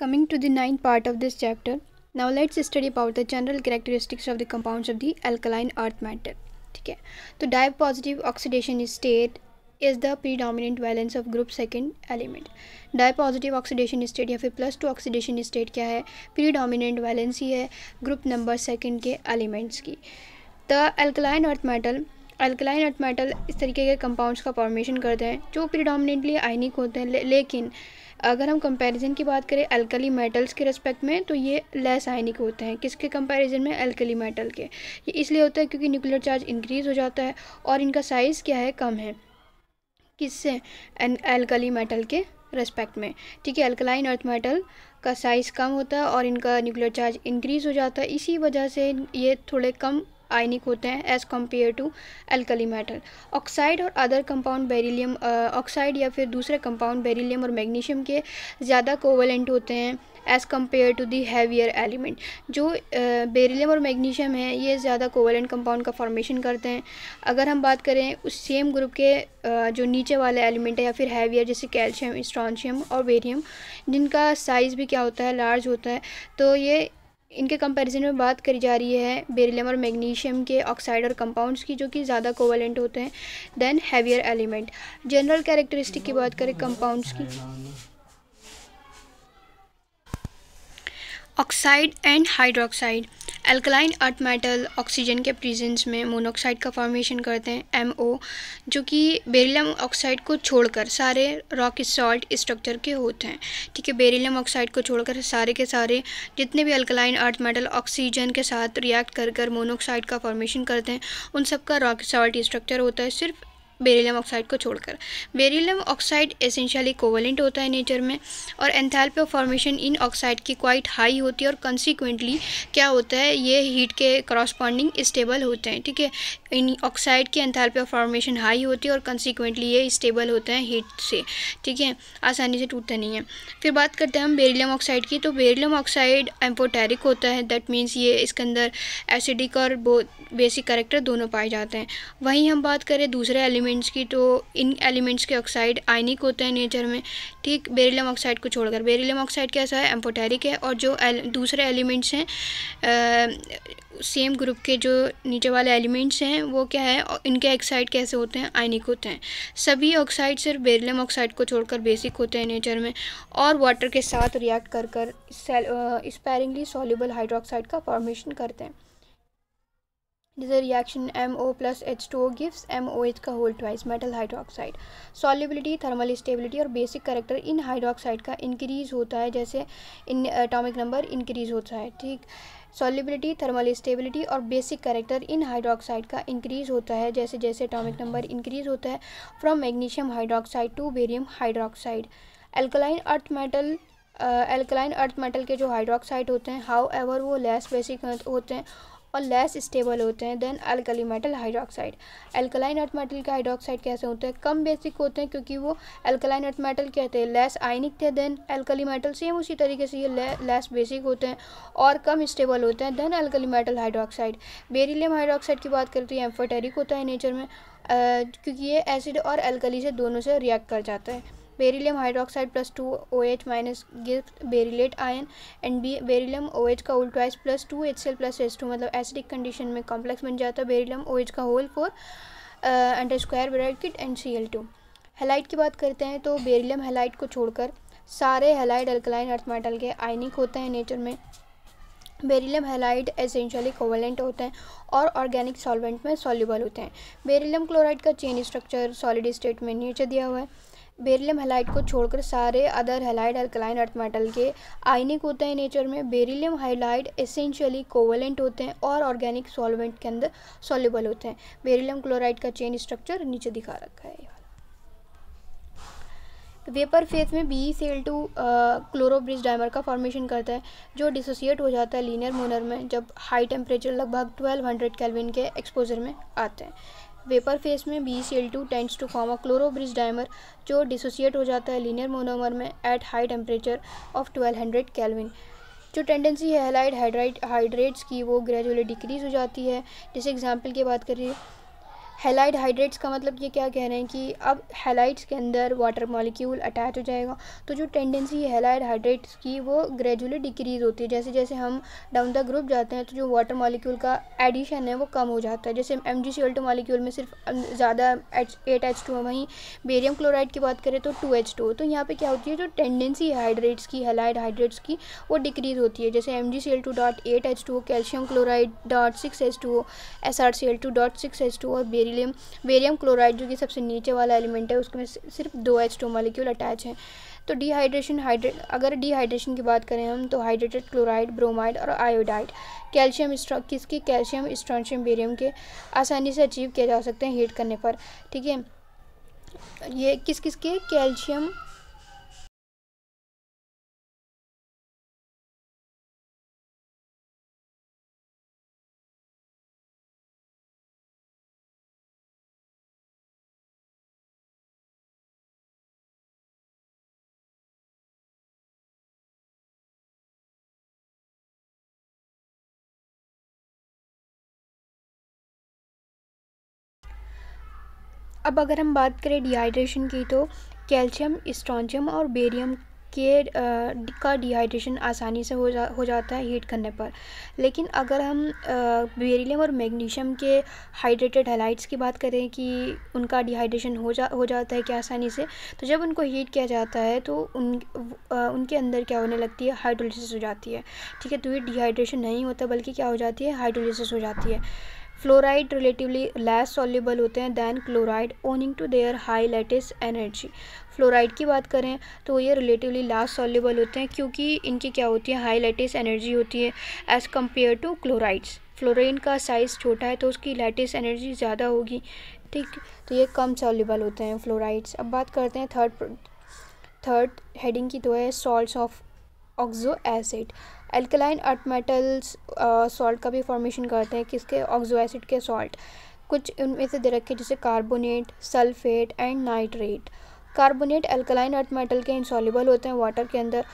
Coming to the ninth part of this chapter, now let's study about the general characteristics of the compounds of the alkaline earth metal. ठीक है तो di positive oxidation state is the predominant valence of group second element di positive oxidation state या फिर plus two oxidation state क्या है predominant valence ही है group number second के एलिमेंट्स की the alkaline earth metal alkaline earth metal इस तरीके के कंपाउंड्स का फॉर्मेशन करते हैं जो प्रिडामिनेटली आयनिक होते हैं ले, लेकिन अगर हम कंपैरिजन की बात करें अल्कली मेटल्स के रेस्पेक्ट में तो ये लेस आयनिक होते हैं किसके कंपैरिजन में अल्कली मेटल के ये इसलिए होता है क्योंकि न्यूक्लियर चार्ज इंक्रीज़ हो जाता है और इनका साइज़ क्या है कम है किससे अल्कली मेटल के रेस्पेक्ट में ठीक है अल्कलाइन अर्थ मेटल का साइज़ कम होता है और इनका न्यूक्लियर चार्ज इंक्रीज़ हो जाता है इसी वजह से ये थोड़े कम आयनिक होते हैं as compare to alkali metal oxide और अदर कंपाउंड बेरिलियम ऑक्साइड या फिर दूसरे कंपाउंड बेरिलियम और मैग्नीशियम के ज़्यादा कोवलेंट होते हैं as compare to the heavier element जो बेरिलियम और मैग्नीशियम है ये ज़्यादा कोवलेंट कंपाउंड का फॉर्मेशन करते हैं अगर हम बात करें उस सेम ग्रुप के uh, जो नीचे वाले एलिमेंट है या फिर हैवियर जैसे कैल्शियम स्ट्रॉन्शियम और बेरियम जिनका साइज़ भी क्या होता है लार्ज होता है तो ये इनके कंपैरिजन में बात करी जा रही है बेरिलियम और मैग्नीशियम के ऑक्साइड और कंपाउंड्स की जो कि ज़्यादा कोवेलेंट होते हैं then heavier element general characteristic की बात करें कंपाउंड्स की oxide and hydroxide alkaline earth metal oxygen के प्रेजेंस में मोनोक्साइड का फॉर्मेशन करते हैं एम ओ जो कि बेरिलियम ऑक्साइड को छोड़कर सारे रॉक सॉल्ट स्ट्रक्चर के होते हैं ठीक है बेरिलियम ऑक्साइड को छोड़कर सारे के सारे जितने भी अल्कलाइन अर्थ मेटल ऑक्सीजन के साथ रिएक्ट कर कर मोनोक्साइड का फॉर्मेशन करते हैं उन सबका रॉक सॉल्ट स्ट्रक्चर होता है सिर्फ बेरिलियम ऑक्साइड को छोड़कर बेरिलियम ऑक्साइड एसेंशियली कोवलेंट होता है नेचर में और एंथैल्पी ऑफ फॉर्मेशन इन ऑक्साइड की क्वाइट हाई होती है और कंसिक्वेंटली क्या होता है ये हीट के करॉस्पॉन्डिंग स्टेबल होते हैं ठीक है इन ऑक्साइड की एंथैल्पी ऑफ फॉर्मेशन हाई होती है और कंसिक्वेंटली ये स्टेबल होते हैं हीट से ठीक है आसानी से टूटते नहीं है फिर बात करते हैं हम बेरिलियम ऑक्साइड की तो बेरिलियम ऑक्साइड एम्पोटेरिक होता है दैट मीन्स ये इसके अंदर एसिडिक और बेसिक करेक्टर दोनों पाए जाते हैं वहीं हम बात करें दूसरे एलिमेंट एलिमेंट्स की तो इन एलिमेंट्स के ऑक्साइड आयनिक होते हैं नेचर में ठीक बेरिलियम ऑक्साइड को छोड़कर बेरिलियम ऑक्साइड कैसा है एम्पोटेरिक है और जो एल, दूसरे एलिमेंट्स हैं सेम ग्रुप के जो नीचे वाले एलिमेंट्स हैं वो क्या है इनके ऑक्साइड कैसे होते हैं आयनिक होते हैं सभी ऑक्साइड सिर्फ बेरिलियम ऑक्साइड को छोड़कर बेसिक होते हैं नेचर में और वाटर के साथ रिएक्ट कर कर स्पैरिंगली सॉल्यूबल हाइड्रोक्साइड का फॉर्मेशन करते हैं reaction M plus H two O gives M O H का whole twice metal hydroxide solubility thermal stability और बेसिक करेक्टर इन हाइड्रोक्साइड का इंक्रीज होता है जैसे इन अटोमिक नंबर इंक्रीज़ होता है ठीक सॉलिबिलिटी थर्मल स्टेबिलिटी और बेसिक करेक्टर इन हाइड्रोक्साइड का इंक्रीज़ होता है जैसे जैसे एटॉमिक नंबर इंक्रीज़ होता है from magnesium hydroxide to barium hydroxide alkaline earth metal alkaline earth metal के जो हाइड्रोक्साइड होते हैं हाउ एवर वो लेस बेसिक होते हैं और लेस स्टेबल होते हैं then alkali metal hydroxide alkaline earth metal के हाइड्रोक्साइड कैसे होते हैं कम बेसिक होते हैं क्योंकि वो एल्कलाइन अर्थ मेटल कहते हैं लेस आइनिक थे देन एल्कली मेटल सेम उसी तरीके से ये लेस बेसिक होते हैं और कम स्टेबल होते हैं then alkali metal hydroxide beryllium hydroxide की बात करें तो ये एम्फोटेरिक होता है नेचर में आ, क्योंकि ये एसिड और एल्कली से दोनों से रिएक्ट कर जाता है beryllium hydroxide plus two O H minus गिफ्ट beryllate ion and B beryllium O H का उल्टाइस प्लस टू एच सेल एल प्लस एच टू मतलब एसिडिक कंडीशन में कॉम्प्लेक्स बन जाता है बेरिलियम ओ एच का whole four under square bracket and C L two halide की बात करते हैं तो बेरिलियम हेलाइट को छोड़कर सारे हेलाइड अल्कलाइन अर्थ मेटल के आयनिक होते हैं नेचर में बेरिलियम हेलाइट एसेंशियली कोवेलेंट होते हैं और ऑर्गेनिक सॉल्वेंट में सॉल्यूबल होते हैं बेरिलियम क्लोराइड का चेन स्ट्रक्चर सॉलिड स्टेट में नीचे दिया हुआ है बेरिलियम हेलाइट को छोड़कर सारे other halide alkaline earth metal के आयनिक होते हैं नेचर में बेरिलियम हाइलाइट एसेंशियली कोवलेंट होते हैं और ऑर्गेनिक सॉल्वेंट के अंदर सॉल्युबल होते हैं बेरिलियम क्लोराइड का चेन स्ट्रक्चर नीचे दिखा रखा है वेपर फेस में बी सेल टू क्लोरोब्रिज डाइमर का फॉर्मेशन करता है जो डिसोसिएट हो जाता है लीनियर मोनर में जब हाई टेम्परेचर लगभग 1200 केल्विन के एक्सपोजर में आते हैं वेपर फेस में B C L two tends to form a chlorobridge dimer जो डिसोसिएट हो जाता है लीनियर मोनोमर में at high temperature of twelve hundred kelvin जो टेंडेंसी है हेलाइड हाइड्राइट हाइड्रेट्स की वो ग्रेजुअली डिक्रीज़ हो जाती है जैसे एग्जाम्पल की बात करिए हेलाइड हाइड्रेट्स का मतलब ये क्या कह रहे हैं कि अब हेलाइट्स के अंदर वाटर मॉलिक्यूल अटैच हो जाएगा तो जो टेंडेंसी है हेलाइड हाइड्रेट्स की वो ग्रेजुअली डिक्रीज़ होती है जैसे जैसे हम डाउन द ग्रुप जाते हैं तो जो वाटर मॉलिक्यूल का एडिशन है वो कम हो जाता है जैसे एम जी मॉलिक्यूल में सिर्फ ज़्यादा एच एट एच टू वहीं बेरियम क्लोराइड की बात करें तो टू एच टू तो यहाँ पर क्या होती है जो टेंडेंसी है हाइड्रेट्स की हेलाइड हाइड्रेट्स की वो डिक्रीज़ होती है जैसे M G C L two dot eight H two calcium chloride dot six H two S R C L two dot six H two और बेरियम बेरिलियम बेरियम क्लोराइड जो कि सबसे नीचे वाला एलिमेंट है उसमें सिर्फ दो एच टू मालिक्यूल अटैच हैं तो डिहाइड्रेशन हाइड्रेट अगर डिहाइड्रेशन की बात करें हम तो हाइड्रेटेड क्लोराइड ब्रोमाइड और आयोडाइड कैल्शियम स्ट्रॉ किसके कैल्शियम स्ट्रॉनशियम बेरियम के आसानी से अचीव किया जा सकते हैं हीट करने पर ठीक है ये किस किस के कैल्शियम अब अगर हम बात करें डिहाइड्रेशन की तो कैल्शियम स्ट्रॉन्चियम और बेरियम के का डिहाइड्रेशन आसानी से हो जा हो जाता है हीट करने पर लेकिन अगर हम बेरिलियम और मैग्नीशियम के हाइड्रेटेड हेलाइट्स की बात करें कि उनका डिहाइड्रेशन हो जा हो जाता है क्या आसानी से तो जब उनको हीट किया जाता है तो उन आ, उनके अंदर क्या होने लगती है हाइड्रोलिसिस हो जाती है ठीक है तो ये डिहाइड्रेशन नहीं होता बल्कि क्या हो जाती है हाइड्रोलिसिस हो जाती है फ्लोराइड रिलेटिवली लेस सॉल्यूबल होते हैं than chloride owing to their high lattice energy fluoride की बात करें तो ये रिलेटिवली लास्ट सॉल्यूबल होते हैं क्योंकि इनकी क्या होती है हाई लेटेस्ट एनर्जी होती है as compare to chlorides fluorine का साइज़ छोटा है तो उसकी लेटेस्ट एनर्जी ज़्यादा होगी ठीक तो ये कम सॉल्यूबल होते हैं फ्लोराइड्स अब बात करते हैं थर्ड थर्ड हेडिंग की तो है salt of oxo acid alkaline earth metals salt का भी फॉर्मेशन करते हैं किसके ऑक्जो एसिड के सॉल्ट कुछ उनमें से दे रखे जैसे carbonate sulphate and nitrate carbonate alkaline earth metal के इंसॉलिबल होते हैं वाटर के अंदर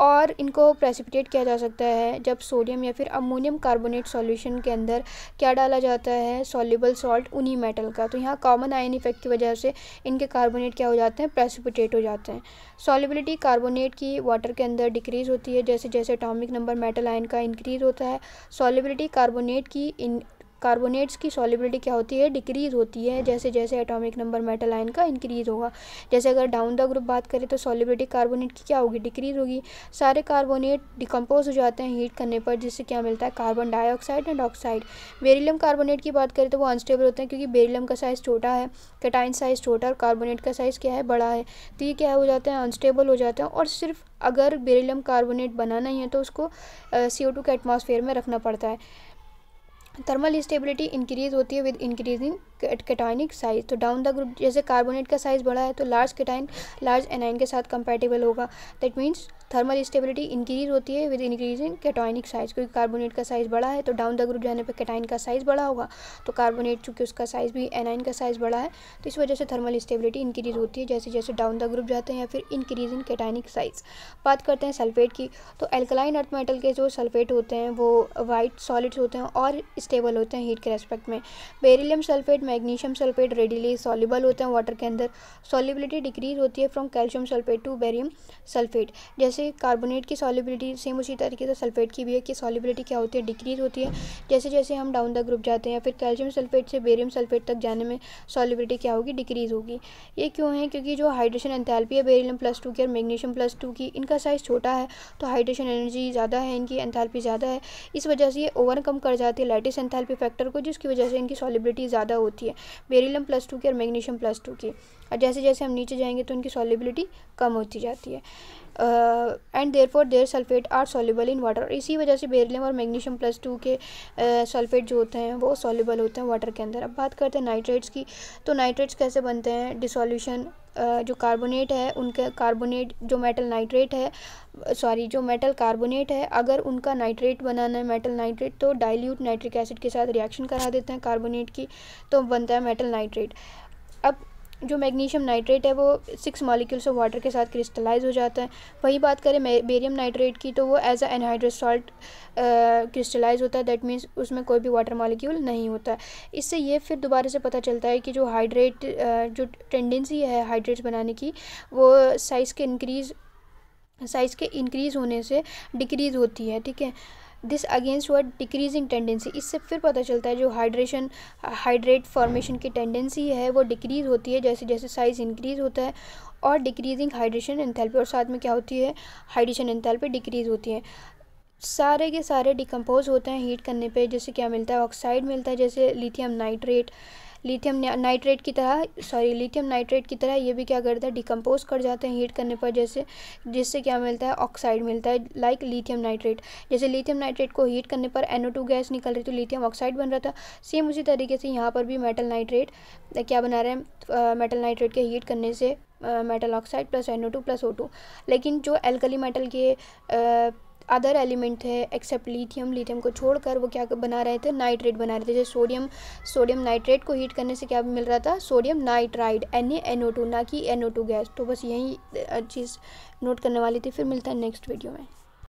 और इनको प्रेसिपिटेट किया जा सकता है जब सोडियम या फिर अमोनियम कार्बोनेट सॉल्यूशन के अंदर क्या डाला जाता है सॉल्यूबल सॉल्ट उन्हीं मेटल का तो यहाँ कॉमन आयन इफेक्ट की वजह से इनके कार्बोनेट क्या हो जाते हैं प्रेसिपिटेट हो जाते हैं सॉल्युबिलिटी कार्बोनेट की वाटर के अंदर डिक्रीज़ होती है जैसे जैसे अटोमिक नंबर मेटल आयन का इंक्रीज़ होता है सॉल्युबिलिटी कार्बोनेट की इन कार्बोनेट्स की सॉलिबिलिटी क्या होती है डिक्रीज़ होती है जैसे जैसे एटॉमिक नंबर मेटल आयन का इंक्रीज़ होगा जैसे अगर डाउन द ग्रुप बात करें तो सॉलिबिलिटी कार्बोनेट की क्या होगी डिक्रीज़ होगी सारे कार्बोनेट डिकम्पोज हो जाते हैं हीट करने पर जिससे क्या मिलता है carbon dioxide and oxide beryllium carbonate की बात करें तो वो अनस्टेबल होते हैं क्योंकि बेरिलियम का साइज़ छोटा है कटाइन साइज़ छोटा और कार्बोनेट का साइज़ क्या है बड़ा है तो ये क्या हो जाते हैं अनस्टेबल हो जाते हैं और सिर्फ अगर बेरिलियम कार्बोनेट बनाना ही है तो उसको सी ओ टू के एटमोसफेयर में रखना पड़ता है थर्मल स्टेबिलिटी इंक्रीज होती है विद इंक्रीजिंग कैटाइनिक साइज तो डाउन द ग्रुप जैसे कार्बोनेट का साइज़ बढ़ा है तो लार्ज कैटाइन लार्ज एनाइन के साथ कंपेटेबल होगा that means thermal stability increase होती है विद इंक्रीजिंग कैटाइनिक साइज़ क्योंकि कार्बोनेट का साइज़ बड़ा है तो डाउन द ग्रुप जाने पर कैटाइन का साइज़ बड़ा होगा तो कार्बोनेट चूँकि उसका साइज़ भी एनाइन का साइज़ बड़ा है तो इस वजह से थर्मल स्टेबिलिटी इंक्रीज होती है जैसे जैसे डाउन द ग्रुप जाते हैं या फिर इंक्रीज इन कैटाइनिक साइज़ बात करते हैं सल्फेट की तो एल्कलाइन अर्थ मेटल के जो सल्फेट होते हैं वो वाइट सॉलिड्स होते हैं और स्टेबल होते हैं हीट के रेस्पेक्ट में beryllium sulphate magnesium sulphate readily soluble होते हैं वाटर के अंदर सॉलिबिलिटी डिक्रीज होती है from calcium sulphate to barium sulphate जैसे कार्बोनेट की सॉलिबिलिटी सेम उसी तरीके से सल्फेट की भी है कि सॉलिबिलिटी क्या होती है डिक्रीज होती है जैसे जैसे हम डाउन द ग्रुप जाते हैं या फिर कैल्शियम सल्फेट से बेरियम सल्फेट तक जाने में सॉलिबिलिटी क्या होगी डिक्रीज होगी ये क्यों है क्योंकि जो हाइड्रेशन एंथैल्पी है बेरियम प्लस टू की और मैग्नीशियम प्लस टू की इनका साइज़ छोटा है तो हाइड्रेशन एनर्जी ज़्यादा है इनकी एंथैल्पी ज़्यादा है इस वजह से ये ओवरकम कर जाती है लैटिस एंथैल्पी फैक्टर को जिसकी वजह से इनकी सॉलिबिलिटी ज़्यादा होती है होती है बेरिलम प्लस टू की और मैग्नीशियम प्लस टू की और जैसे जैसे हम नीचे जाएंगे तो उनकी सॉलिबिलिटी कम होती जाती है and therefore their sulphate are soluble in water इसी वजह से बेरिलियम और मैग्नीशियम प्लस टू के सल्फेट uh, जो होते हैं वो सॉलिबल होते हैं वाटर के अंदर अब बात करते हैं नाइट्रेट्स की तो नाइट्रेट्स कैसे बनते हैं डिसोल्यूशन जो कार्बोनेट है उनके कार्बोनेट जो मेटल नाइट्रेट है सॉरी जो मेटल कार्बोनेट है अगर उनका नाइट्रेट बनाना है मेटल नाइट्रेट तो डाइल्यूट नाइट्रिक एसिड के साथ रिएक्शन करा देते हैं कार्बोनेट की तो बनता है मेटल नाइट्रेट अब जो मैग्नीशियम नाइट्रेट है वो सिक्स मॉलिक्यूल्स ऑफ वाटर के साथ क्रिस्टलाइज हो जाता है वही बात करें बेरियम नाइट्रेट की तो वो as a anhydrous salt crystallize होता है दैट मीन्स उसमें कोई भी वाटर मालिक्यूल नहीं होता इससे ये फिर दोबारा से पता चलता है कि जो हाइड्रेट uh, जो टेंडेंसी है हाइड्रेट्स बनाने की वो साइज़ के इंक्रीज़ साइज़ के इंक्रीज़ होने से डिक्रीज़ होती है ठीक है this against word decreasing tendency इससे फिर पता चलता है जो हाइड्रेशन हाइड्रेट फॉर्मेशन की टेंडेंसी है वो डिक्रीज़ होती है जैसे जैसे साइज़ इंक्रीज़ होता है और डिक्रीजिंग हाइड्रेशन एंथैल्पी और साथ में क्या होती है हाइड्रेशन एंथैल्पी डिक्रीज़ होती है सारे के सारे डिकम्पोज होते हैं हीट करने पे जैसे क्या मिलता है ऑक्साइड मिलता है जैसे लिथियम नाइट्रेट लिथियम नाइट्रेट की तरह सॉरी लिथियम नाइट्रेट की तरह ये भी क्या करता है डिकम्पोज कर जाते हैं हीट करने पर जैसे जिससे क्या मिलता है ऑक्साइड मिलता है लाइक लिथियम नाइट्रेट जैसे लिथियम नाइट्रेट को हीट करने पर टू गैस निकल रही तो लिथियम ऑक्साइड बन रहा था सेम उसी तरीके से यहाँ पर भी मेटल नाइट्रेट क्या बना रहे हैं मेटल नाइट्रेट के हीट करने से metal oxide plus two plus O लेकिन जो एल्कली मेटल के अदर एलिमेंट थे एक्सेप्ट लिथियम लिथियम को छोड़कर वो क्या बना रहे थे नाइट्रेट बना रहे थे जैसे सोडियम सोडियम नाइट्रेट को हीट करने से क्या मिल रहा था सोडियम नाइट्राइड एन एन ना कि एन गैस तो बस यही चीज़ नोट करने वाली थी फिर मिलता है नेक्स्ट वीडियो में